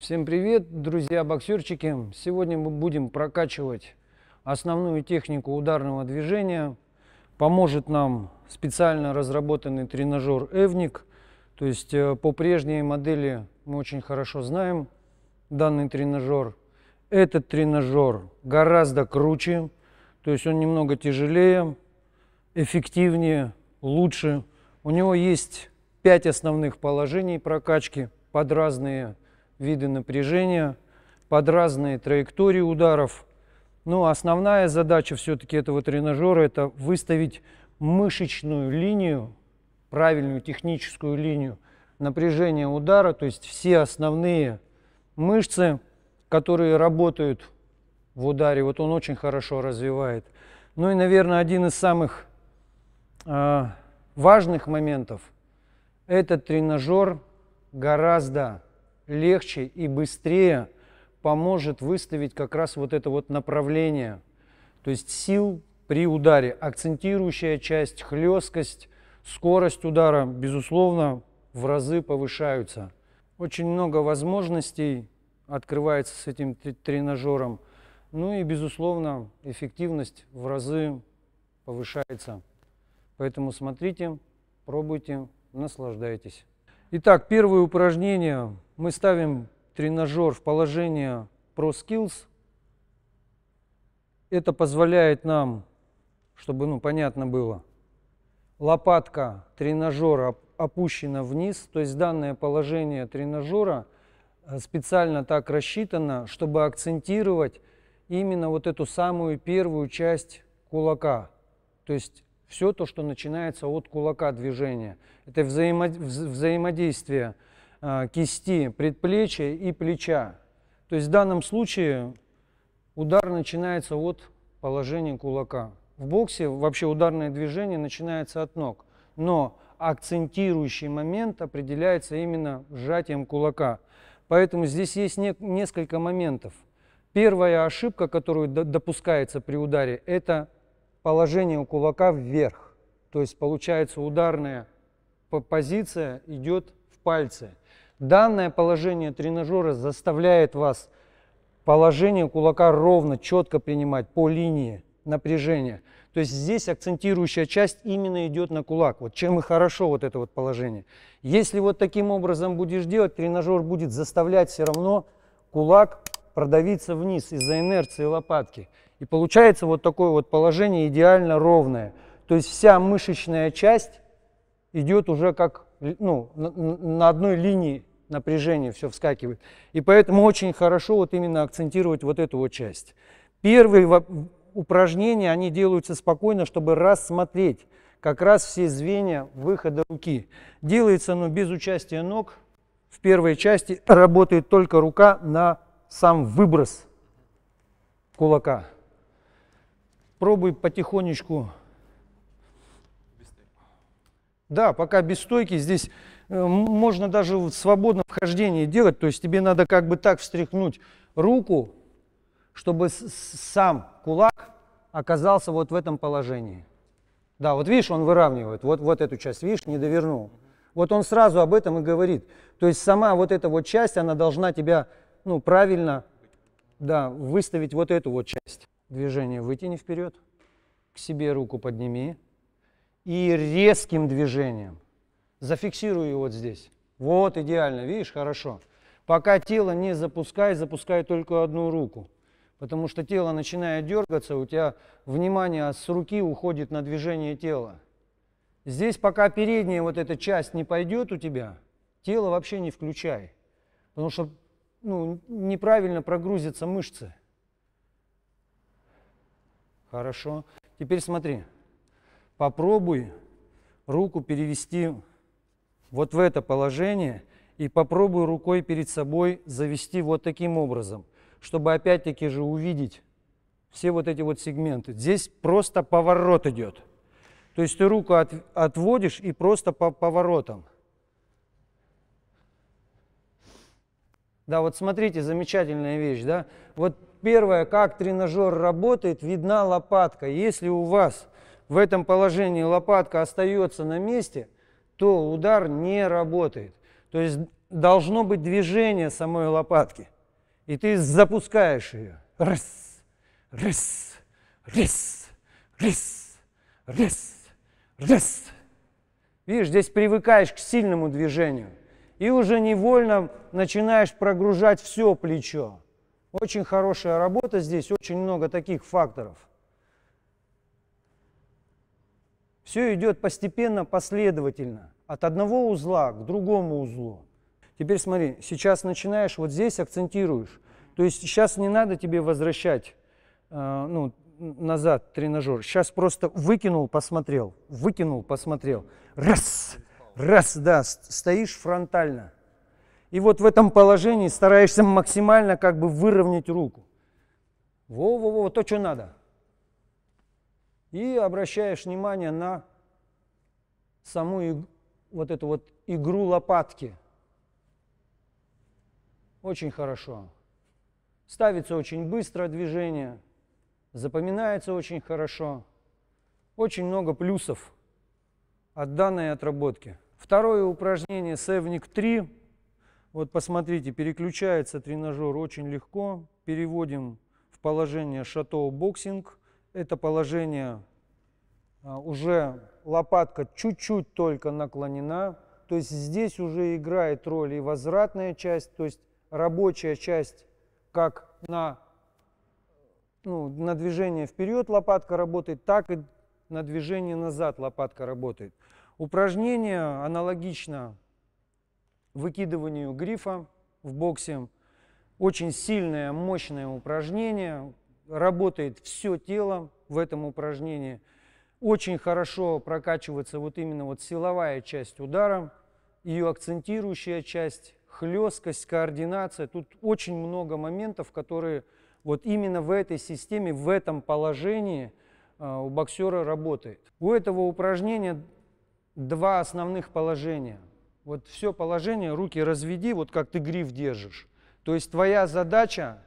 Всем привет, друзья-боксерчики! Сегодня мы будем прокачивать основную технику ударного движения. Поможет нам специально разработанный тренажер Эвник. То есть э, по прежней модели мы очень хорошо знаем данный тренажер. Этот тренажер гораздо круче, то есть он немного тяжелее, эффективнее, лучше. У него есть пять основных положений прокачки под разные виды напряжения, под разные траектории ударов. Но ну, основная задача все-таки этого тренажера – это выставить мышечную линию, правильную техническую линию напряжения удара, то есть все основные мышцы, которые работают в ударе, вот он очень хорошо развивает. Ну и, наверное, один из самых э, важных моментов – этот тренажер гораздо легче и быстрее поможет выставить как раз вот это вот направление. То есть сил при ударе, акцентирующая часть, хлесткость, скорость удара, безусловно, в разы повышаются. Очень много возможностей открывается с этим тренажером. Ну и, безусловно, эффективность в разы повышается. Поэтому смотрите, пробуйте, наслаждайтесь. Итак, первое упражнение. Мы ставим тренажер в положение ProSkills. Это позволяет нам, чтобы ну, понятно было, лопатка тренажера опущена вниз, то есть данное положение тренажера э, специально так рассчитано, чтобы акцентировать именно вот эту самую первую часть кулака. То есть все то, что начинается от кулака движения. Это взаимодействие а, кисти, предплечья и плеча. То есть в данном случае удар начинается от положения кулака. В боксе вообще ударное движение начинается от ног, но акцентирующий момент определяется именно сжатием кулака. Поэтому здесь есть не несколько моментов. Первая ошибка, которую допускается при ударе, это положение кулака вверх. То есть получается ударная позиция идет в пальцы. Данное положение тренажера заставляет вас положение кулака ровно, четко принимать по линии напряжения. То есть здесь акцентирующая часть именно идет на кулак. Вот чем и хорошо вот это вот положение. Если вот таким образом будешь делать, тренажер будет заставлять все равно кулак продавиться вниз из-за инерции лопатки. И получается вот такое вот положение идеально ровное. То есть вся мышечная часть идет уже как ну, на одной линии напряжения все вскакивает. И поэтому очень хорошо вот именно акцентировать вот эту вот часть. Первые упражнения, они делаются спокойно, чтобы рассмотреть как раз все звенья выхода руки. Делается оно без участия ног. В первой части работает только рука на сам выброс кулака. Пробуй потихонечку. Да, пока без стойки. Здесь э, можно даже в свободном вхождение делать. То есть тебе надо как бы так встряхнуть руку, чтобы сам кулак оказался вот в этом положении. Да, вот видишь, он выравнивает. Вот, вот эту часть, видишь, не довернул. Вот он сразу об этом и говорит. То есть сама вот эта вот часть, она должна тебя ну, правильно да, выставить вот эту вот часть. Движение вытяни вперед, к себе руку подними. И резким движением зафиксируй вот здесь. Вот идеально, видишь, хорошо. Пока тело не запускай, запускай только одну руку. Потому что тело начинает дергаться, у тебя внимание с руки уходит на движение тела. Здесь пока передняя вот эта часть не пойдет у тебя, тело вообще не включай. Потому что ну, неправильно прогрузятся мышцы. Хорошо. Теперь смотри. Попробуй руку перевести вот в это положение и попробуй рукой перед собой завести вот таким образом, чтобы опять-таки же увидеть все вот эти вот сегменты. Здесь просто поворот идет. То есть ты руку от, отводишь и просто по поворотам. Да, вот смотрите, замечательная вещь, да? Вот Первое, как тренажер работает, видна лопатка. Если у вас в этом положении лопатка остается на месте, то удар не работает. То есть должно быть движение самой лопатки. И ты запускаешь ее. Раз, раз, раз, раз, раз, раз. Видишь, здесь привыкаешь к сильному движению. И уже невольно начинаешь прогружать все плечо. Очень хорошая работа здесь, очень много таких факторов. Все идет постепенно, последовательно, от одного узла к другому узлу. Теперь смотри, сейчас начинаешь вот здесь акцентируешь. То есть сейчас не надо тебе возвращать э, ну, назад тренажер. Сейчас просто выкинул, посмотрел, выкинул, посмотрел. Раз, раз, да, стоишь фронтально. И вот в этом положении стараешься максимально как бы выровнять руку. Во-во-во, то, что надо. И обращаешь внимание на саму вот эту вот игру лопатки. Очень хорошо. Ставится очень быстро движение, запоминается очень хорошо. Очень много плюсов от данной отработки. Второе упражнение, севник 3. Вот посмотрите, переключается тренажер очень легко. Переводим в положение шато боксинг. Это положение а, уже лопатка чуть-чуть только наклонена. То есть здесь уже играет роль и возвратная часть, то есть рабочая часть как на, ну, на движение вперед лопатка работает, так и на движение назад лопатка работает. Упражнение аналогично выкидыванию грифа в боксе. Очень сильное, мощное упражнение. Работает все тело в этом упражнении. Очень хорошо прокачивается вот именно вот силовая часть удара, ее акцентирующая часть, хлесткость, координация. Тут очень много моментов, которые вот именно в этой системе, в этом положении э, у боксера работает. У этого упражнения два основных положения – вот все положение, руки разведи, вот как ты гриф держишь. То есть твоя задача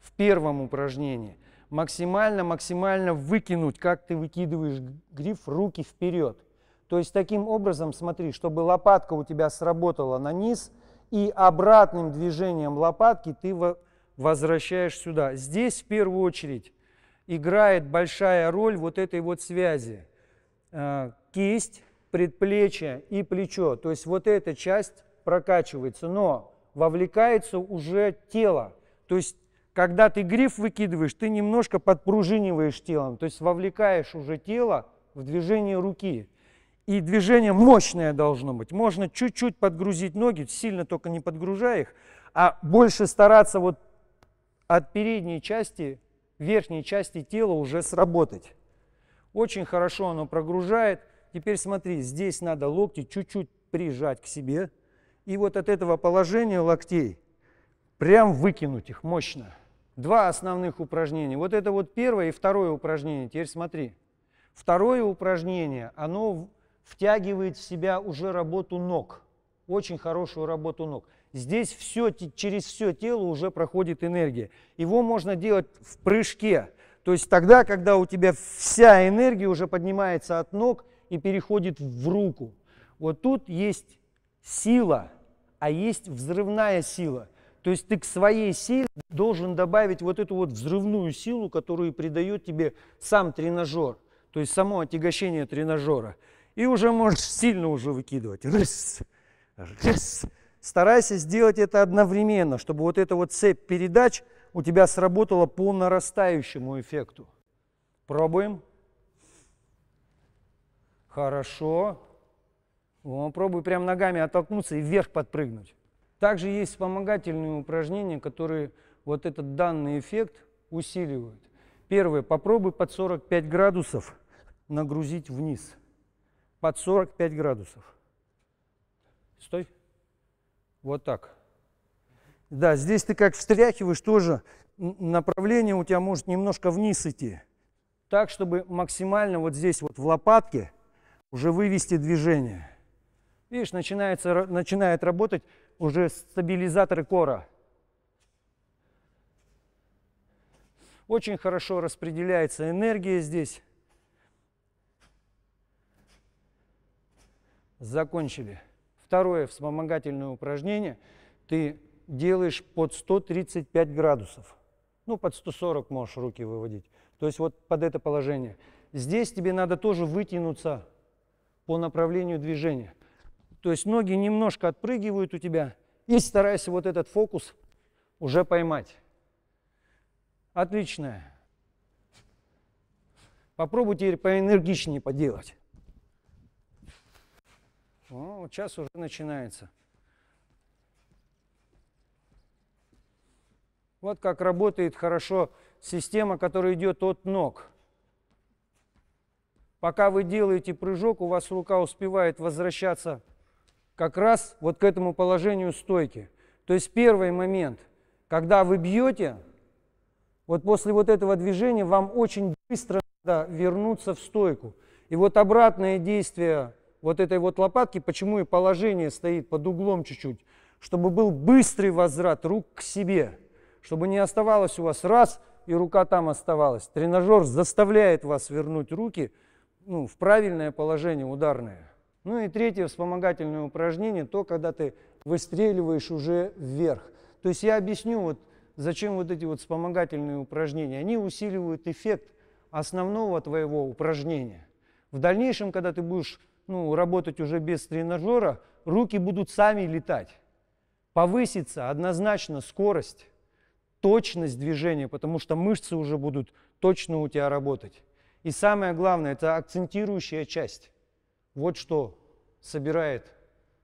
в первом упражнении максимально-максимально выкинуть, как ты выкидываешь гриф, руки вперед. То есть таким образом, смотри, чтобы лопатка у тебя сработала на низ, и обратным движением лопатки ты возвращаешь сюда. Здесь в первую очередь играет большая роль вот этой вот связи. Э, кисть предплечье и плечо. То есть вот эта часть прокачивается, но вовлекается уже тело. То есть когда ты гриф выкидываешь, ты немножко подпружиниваешь телом, то есть вовлекаешь уже тело в движение руки. И движение мощное должно быть. Можно чуть-чуть подгрузить ноги, сильно только не подгружая их, а больше стараться вот от передней части, верхней части тела уже сработать. Очень хорошо оно прогружает – Теперь смотри, здесь надо локти чуть-чуть прижать к себе. И вот от этого положения локтей прям выкинуть их мощно. Два основных упражнения. Вот это вот первое и второе упражнение. Теперь смотри. Второе упражнение, оно втягивает в себя уже работу ног. Очень хорошую работу ног. Здесь все, через все тело уже проходит энергия. Его можно делать в прыжке. То есть тогда, когда у тебя вся энергия уже поднимается от ног – и переходит в руку. Вот тут есть сила, а есть взрывная сила. То есть ты к своей силе должен добавить вот эту вот взрывную силу, которую придает тебе сам тренажер, то есть само отягощение тренажера. И уже можешь сильно уже выкидывать. Рыс, рыс. Старайся сделать это одновременно, чтобы вот эта вот цепь передач у тебя сработала по нарастающему эффекту. Пробуем. Хорошо. О, пробуй прям ногами оттолкнуться и вверх подпрыгнуть. Также есть вспомогательные упражнения, которые вот этот данный эффект усиливают. Первое. Попробуй под 45 градусов нагрузить вниз. Под 45 градусов. Стой. Вот так. Да, здесь ты как встряхиваешь тоже, направление у тебя может немножко вниз идти. Так, чтобы максимально вот здесь вот в лопатке уже вывести движение. Видишь, начинается, начинает работать уже стабилизаторы кора. Очень хорошо распределяется энергия здесь. Закончили. Второе вспомогательное упражнение ты делаешь под 135 градусов. Ну, под 140 можешь руки выводить. То есть вот под это положение. Здесь тебе надо тоже вытянуться по направлению движения. То есть ноги немножко отпрыгивают у тебя и старайся вот этот фокус уже поймать. Отлично. Попробуй теперь поэнергичнее поделать. О, вот сейчас уже начинается. Вот как работает хорошо система, которая идет от ног. Пока вы делаете прыжок, у вас рука успевает возвращаться как раз вот к этому положению стойки. То есть первый момент, когда вы бьете, вот после вот этого движения вам очень быстро надо вернуться в стойку. И вот обратное действие вот этой вот лопатки, почему и положение стоит под углом чуть-чуть, чтобы был быстрый возврат рук к себе, чтобы не оставалось у вас раз, и рука там оставалась. Тренажер заставляет вас вернуть руки – ну, в правильное положение ударное. Ну и третье вспомогательное упражнение, то, когда ты выстреливаешь уже вверх. То есть я объясню, вот, зачем вот эти вот вспомогательные упражнения. Они усиливают эффект основного твоего упражнения. В дальнейшем, когда ты будешь ну, работать уже без тренажера, руки будут сами летать. Повысится однозначно скорость, точность движения, потому что мышцы уже будут точно у тебя работать. И самое главное, это акцентирующая часть. Вот что собирает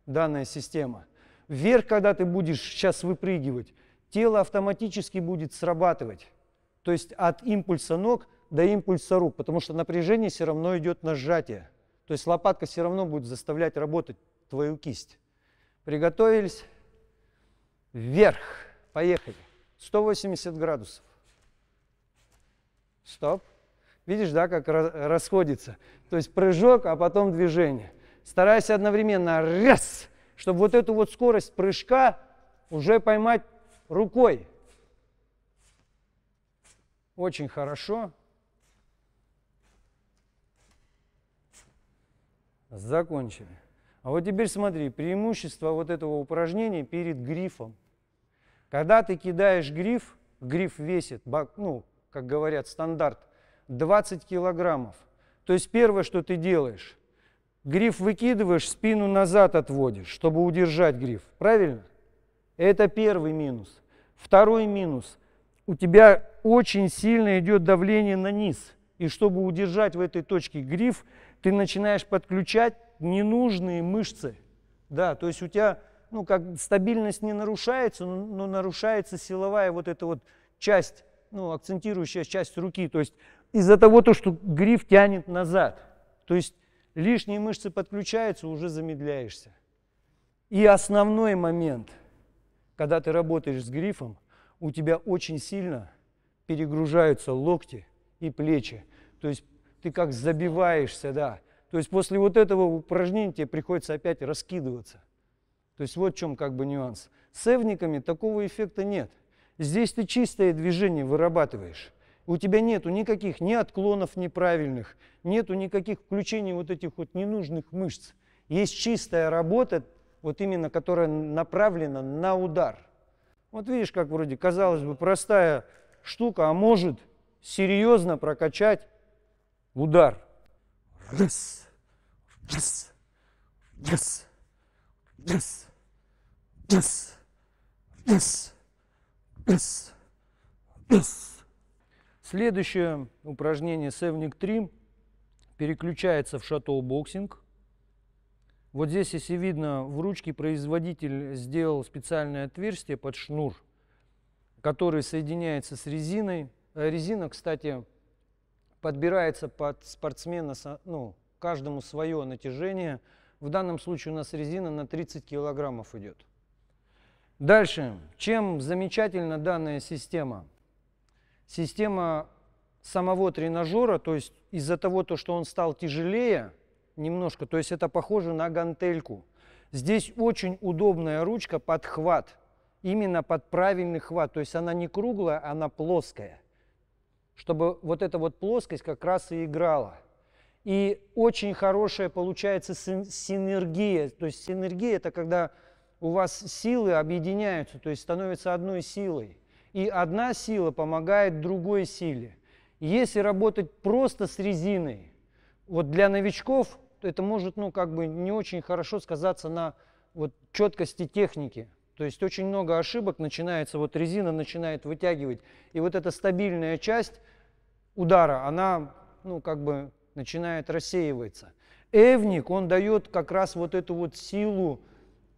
данная система. Вверх, когда ты будешь сейчас выпрыгивать, тело автоматически будет срабатывать. То есть от импульса ног до импульса рук, потому что напряжение все равно идет на сжатие. То есть лопатка все равно будет заставлять работать твою кисть. Приготовились. Вверх. Поехали. 180 градусов. Стоп. Видишь, да, как расходится. То есть прыжок, а потом движение. Старайся одновременно раз, чтобы вот эту вот скорость прыжка уже поймать рукой. Очень хорошо. Закончили. А вот теперь смотри, преимущество вот этого упражнения перед грифом. Когда ты кидаешь гриф, гриф весит, ну, как говорят, стандарт 20 килограммов. То есть первое, что ты делаешь, гриф выкидываешь, спину назад отводишь, чтобы удержать гриф. Правильно? Это первый минус. Второй минус. У тебя очень сильно идет давление на низ. И чтобы удержать в этой точке гриф, ты начинаешь подключать ненужные мышцы. Да, то есть у тебя ну, как стабильность не нарушается, но, но нарушается силовая вот эта вот часть, ну, акцентирующая часть руки. То есть из-за того, то, что гриф тянет назад. То есть лишние мышцы подключаются, уже замедляешься. И основной момент, когда ты работаешь с грифом, у тебя очень сильно перегружаются локти и плечи. То есть ты как забиваешься, да. То есть после вот этого упражнения тебе приходится опять раскидываться. То есть вот в чем как бы нюанс. С эвниками такого эффекта нет. Здесь ты чистое движение вырабатываешь у тебя нету никаких ни отклонов неправильных, нету никаких включений вот этих вот ненужных мышц. Есть чистая работа, вот именно которая направлена на удар. Вот видишь, как вроде, казалось бы, простая штука, а может серьезно прокачать удар. Раз, раз, раз, раз, раз, раз, раз, раз. Следующее упражнение Севник 3 переключается в шаттл-боксинг. Вот здесь, если видно, в ручке производитель сделал специальное отверстие под шнур, который соединяется с резиной. Э, резина, кстати, подбирается под спортсмена, ну, каждому свое натяжение. В данном случае у нас резина на 30 килограммов идет. Дальше. Чем замечательна данная система? Система самого тренажера, то есть из-за того, то, что он стал тяжелее немножко, то есть это похоже на гантельку. Здесь очень удобная ручка под хват, именно под правильный хват. То есть она не круглая, она плоская, чтобы вот эта вот плоскость как раз и играла. И очень хорошая получается синергия. То есть синергия – это когда у вас силы объединяются, то есть становятся одной силой и одна сила помогает другой силе. Если работать просто с резиной, вот для новичков это может, ну, как бы не очень хорошо сказаться на вот четкости техники. То есть очень много ошибок начинается, вот резина начинает вытягивать. И вот эта стабильная часть удара, она, ну, как бы начинает рассеиваться. Эвник, он дает как раз вот эту вот силу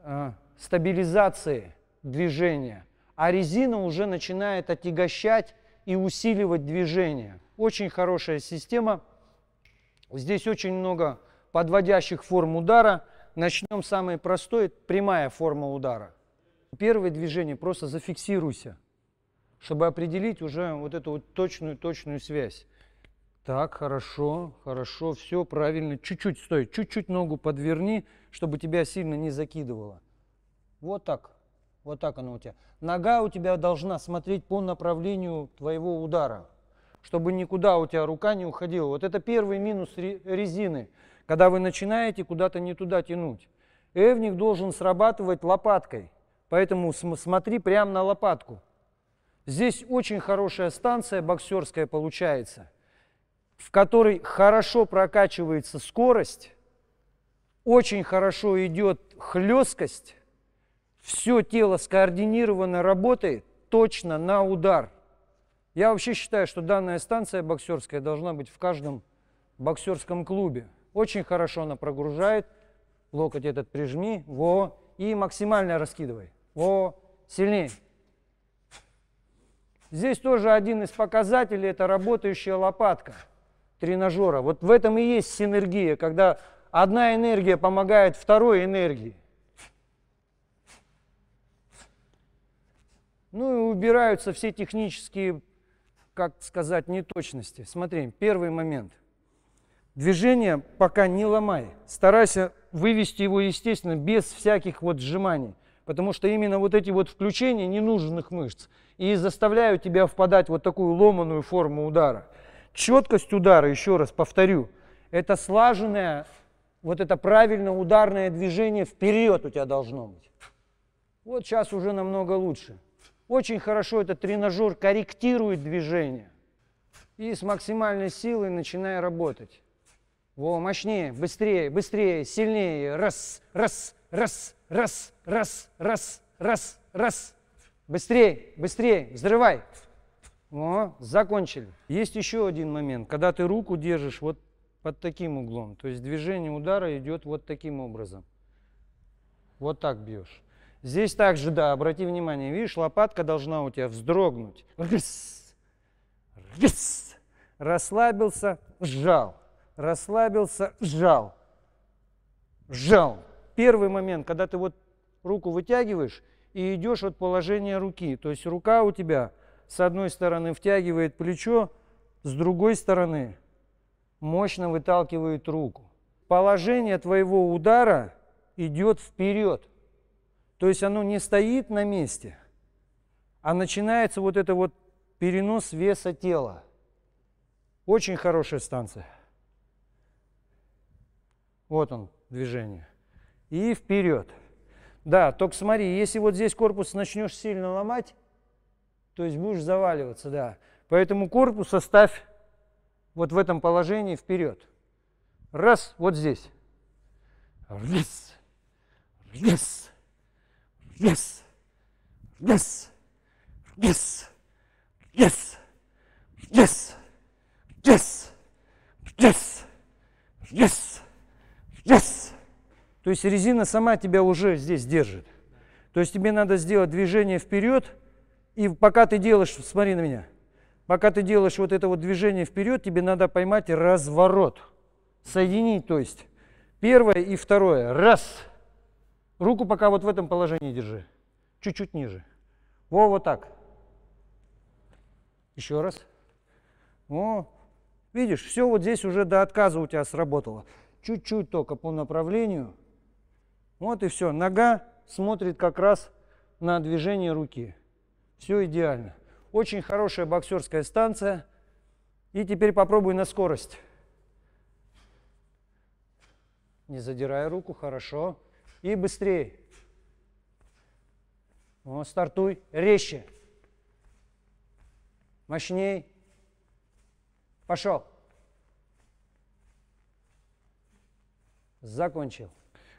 э, стабилизации движения – а резина уже начинает отягощать и усиливать движение. Очень хорошая система. Здесь очень много подводящих форм удара. Начнем с самой простой, прямая форма удара. Первое движение, просто зафиксируйся, чтобы определить уже вот эту вот точную-точную связь. Так, хорошо, хорошо, все правильно. Чуть-чуть стой, чуть-чуть ногу подверни, чтобы тебя сильно не закидывало. Вот так. Вот так оно у тебя. Нога у тебя должна смотреть по направлению твоего удара, чтобы никуда у тебя рука не уходила. Вот это первый минус резины, когда вы начинаете куда-то не туда тянуть. Эвник должен срабатывать лопаткой, поэтому смотри прямо на лопатку. Здесь очень хорошая станция боксерская получается, в которой хорошо прокачивается скорость, очень хорошо идет хлесткость, все тело скоординированно работает точно на удар. Я вообще считаю, что данная станция боксерская должна быть в каждом боксерском клубе. Очень хорошо она прогружает. Локоть этот прижми. Во. И максимально раскидывай. Во. Сильнее. Здесь тоже один из показателей – это работающая лопатка тренажера. Вот в этом и есть синергия, когда одна энергия помогает второй энергии. Ну и убираются все технические, как сказать, неточности. Смотрим. первый момент. Движение пока не ломай. Старайся вывести его, естественно, без всяких вот сжиманий. Потому что именно вот эти вот включения ненужных мышц и заставляют тебя впадать в вот такую ломаную форму удара. Четкость удара, еще раз повторю, это слаженное, вот это правильно ударное движение вперед у тебя должно быть. Вот сейчас уже намного лучше. Очень хорошо этот тренажер корректирует движение. И с максимальной силой начинай работать. Во, мощнее, быстрее, быстрее, сильнее. Раз, раз, раз, раз, раз, раз, раз, раз. Быстрее, быстрее, взрывай. Во, закончили. Есть еще один момент, когда ты руку держишь вот под таким углом. То есть движение удара идет вот таким образом. Вот так бьешь. Здесь также, да, обрати внимание, видишь, лопатка должна у тебя вздрогнуть. Рис, рис. Расслабился, сжал. Расслабился, сжал. Сжал. Первый момент, когда ты вот руку вытягиваешь и идешь от положения руки. То есть рука у тебя с одной стороны втягивает плечо, с другой стороны мощно выталкивает руку. Положение твоего удара идет вперед. То есть оно не стоит на месте, а начинается вот это вот перенос веса тела. Очень хорошая станция. Вот он, движение. И вперед. Да, только смотри, если вот здесь корпус начнешь сильно ломать, то есть будешь заваливаться, да. Поэтому корпус оставь вот в этом положении вперед. Раз, вот здесь. Раз, раз. Yes! Yes! Yes! Yes! Yes! Yes! Yes! Yes! Yes! То есть резина сама тебя уже здесь держит. То есть тебе надо сделать движение вперед, и пока ты делаешь, смотри на меня, пока ты делаешь вот это вот движение вперед, тебе надо поймать разворот. Соединить, то есть, первое и второе. Раз. Руку пока вот в этом положении держи. Чуть-чуть ниже. Во, вот так. Еще раз. О, видишь, все вот здесь уже до отказа у тебя сработало. Чуть-чуть только по направлению. Вот и все. Нога смотрит как раз на движение руки. Все идеально. Очень хорошая боксерская станция. И теперь попробуй на скорость. Не задирая руку, хорошо. Хорошо и быстрее. Вот, стартуй резче. Мощней. Пошел. Закончил.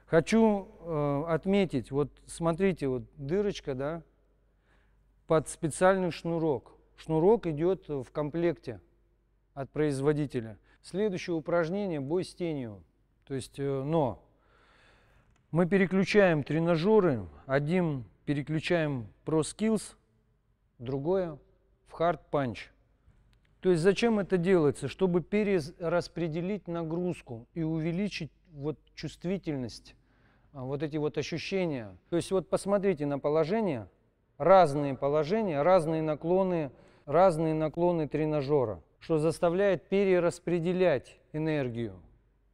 Хочу э, отметить, вот смотрите, вот дырочка, да, под специальный шнурок. Шнурок идет в комплекте от производителя. Следующее упражнение – бой с тенью. То есть, э, но мы переключаем тренажеры. Один переключаем Pro Skills, другое в Hard Punch. То есть зачем это делается? Чтобы перераспределить нагрузку и увеличить вот чувствительность, а, вот эти вот ощущения. То есть вот посмотрите на положение, разные положения, разные наклоны, разные наклоны тренажера, что заставляет перераспределять энергию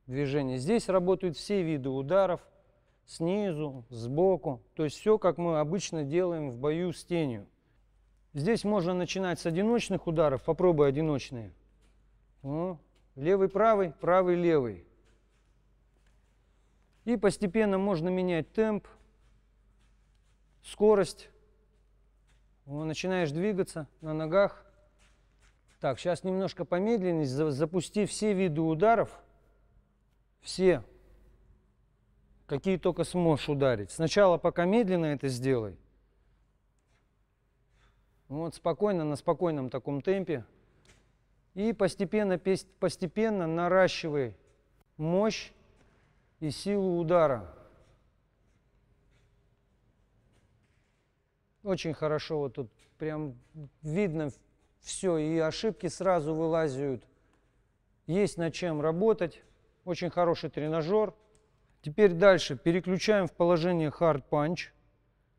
движения. Здесь работают все виды ударов, снизу, сбоку. То есть все, как мы обычно делаем в бою с тенью. Здесь можно начинать с одиночных ударов. Попробуй одиночные. левый, правый, правый, левый. И постепенно можно менять темп, скорость. начинаешь двигаться на ногах. Так, сейчас немножко помедленнее, запусти все виды ударов, все какие только сможешь ударить. Сначала пока медленно это сделай. Вот спокойно, на спокойном таком темпе. И постепенно, постепенно наращивай мощь и силу удара. Очень хорошо вот тут прям видно все, и ошибки сразу вылазят. Есть над чем работать. Очень хороший тренажер – Теперь дальше переключаем в положение hard punch.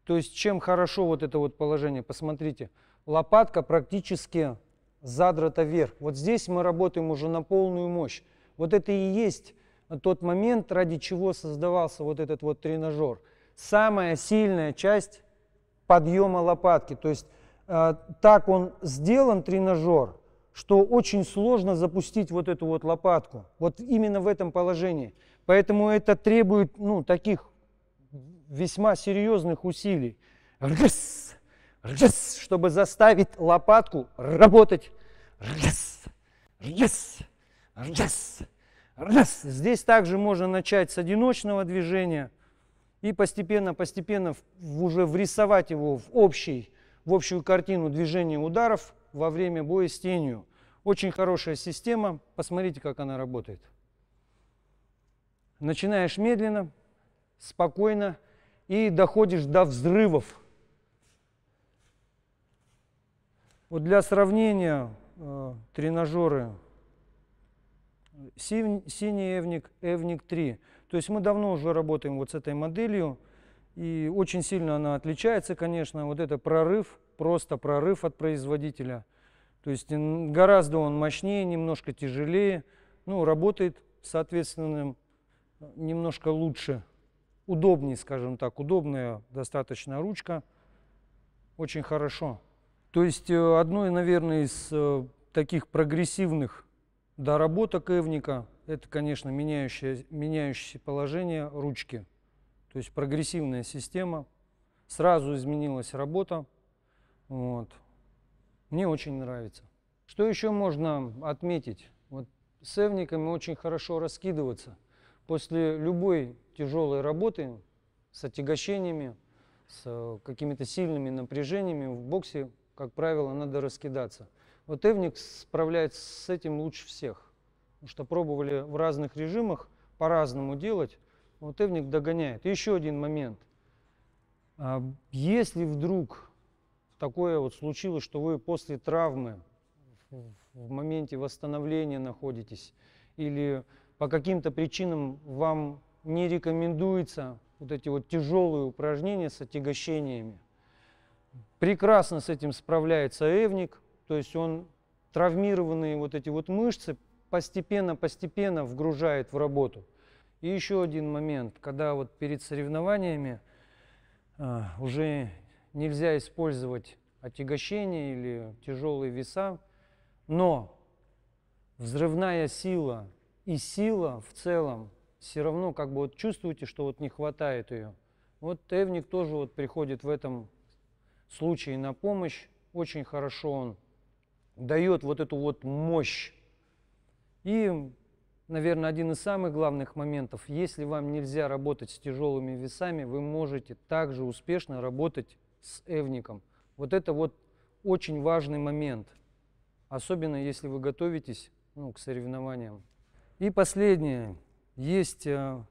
То есть чем хорошо вот это вот положение, посмотрите, лопатка практически задрата вверх. Вот здесь мы работаем уже на полную мощь. Вот это и есть тот момент, ради чего создавался вот этот вот тренажер. Самая сильная часть подъема лопатки. То есть э, так он сделан, тренажер, что очень сложно запустить вот эту вот лопатку, вот именно в этом положении. Поэтому это требует, ну, таких весьма серьезных усилий, ргс, ргс, чтобы заставить лопатку работать, ргс, ргс, ргс, ргс. Здесь также можно начать с одиночного движения и постепенно, постепенно уже врисовать его в, общий, в общую картину движения ударов – во время боя с тенью. Очень хорошая система, посмотрите, как она работает. Начинаешь медленно, спокойно и доходишь до взрывов. Вот для сравнения э, тренажеры синий Эвник, Эвник 3. То есть мы давно уже работаем вот с этой моделью. И очень сильно она отличается, конечно. Вот это прорыв, просто прорыв от производителя. То есть гораздо он мощнее, немножко тяжелее. Ну, работает, соответственно, немножко лучше. Удобнее, скажем так. Удобная достаточно ручка. Очень хорошо. То есть э, одной, наверное, из э, таких прогрессивных доработок Эвника – это, конечно, меняющее, меняющееся положение ручки. То есть прогрессивная система. Сразу изменилась работа. Вот. Мне очень нравится. Что еще можно отметить? Вот с эвниками очень хорошо раскидываться. После любой тяжелой работы с отягощениями, с э, какими-то сильными напряжениями в боксе, как правило, надо раскидаться. Вот эвник справляется с этим лучше всех. Потому что пробовали в разных режимах по-разному делать. Вот Волтевник догоняет. еще один момент. А, если вдруг такое вот случилось, что вы после травмы в моменте восстановления находитесь, или по каким-то причинам вам не рекомендуется вот эти вот тяжелые упражнения с отягощениями, прекрасно с этим справляется эвник, то есть он травмированные вот эти вот мышцы постепенно-постепенно вгружает в работу – и еще один момент, когда вот перед соревнованиями э, уже нельзя использовать отягощение или тяжелые веса, но взрывная сила и сила в целом все равно как бы вот чувствуете, что вот не хватает ее. Вот тевник тоже вот приходит в этом случае на помощь, очень хорошо он дает вот эту вот мощь. И наверное, один из самых главных моментов. Если вам нельзя работать с тяжелыми весами, вы можете также успешно работать с эвником. Вот это вот очень важный момент, особенно если вы готовитесь ну, к соревнованиям. И последнее. Есть э,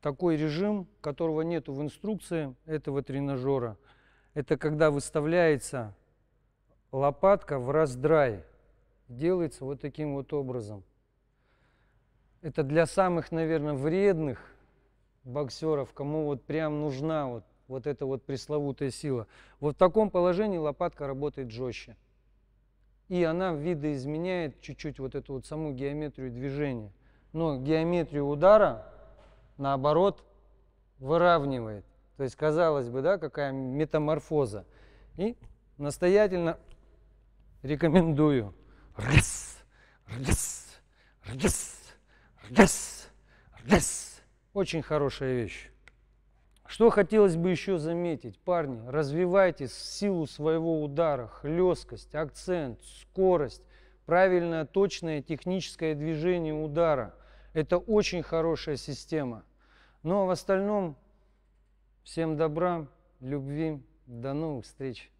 такой режим, которого нету в инструкции этого тренажера. Это когда выставляется лопатка в раздрай. Делается вот таким вот образом – это для самых, наверное, вредных боксеров, кому вот прям нужна вот, вот эта вот пресловутая сила. Вот в таком положении лопатка работает жестче. И она видоизменяет чуть-чуть вот эту вот саму геометрию движения. Но геометрию удара, наоборот, выравнивает. То есть, казалось бы, да, какая метаморфоза. И настоятельно рекомендую. Раз, раз, раз. Yes! Yes! Очень хорошая вещь. Что хотелось бы еще заметить, парни, развивайте силу своего удара, хлесткость, акцент, скорость, правильное, точное техническое движение удара. Это очень хорошая система. Ну а в остальном всем добра, любви, до новых встреч.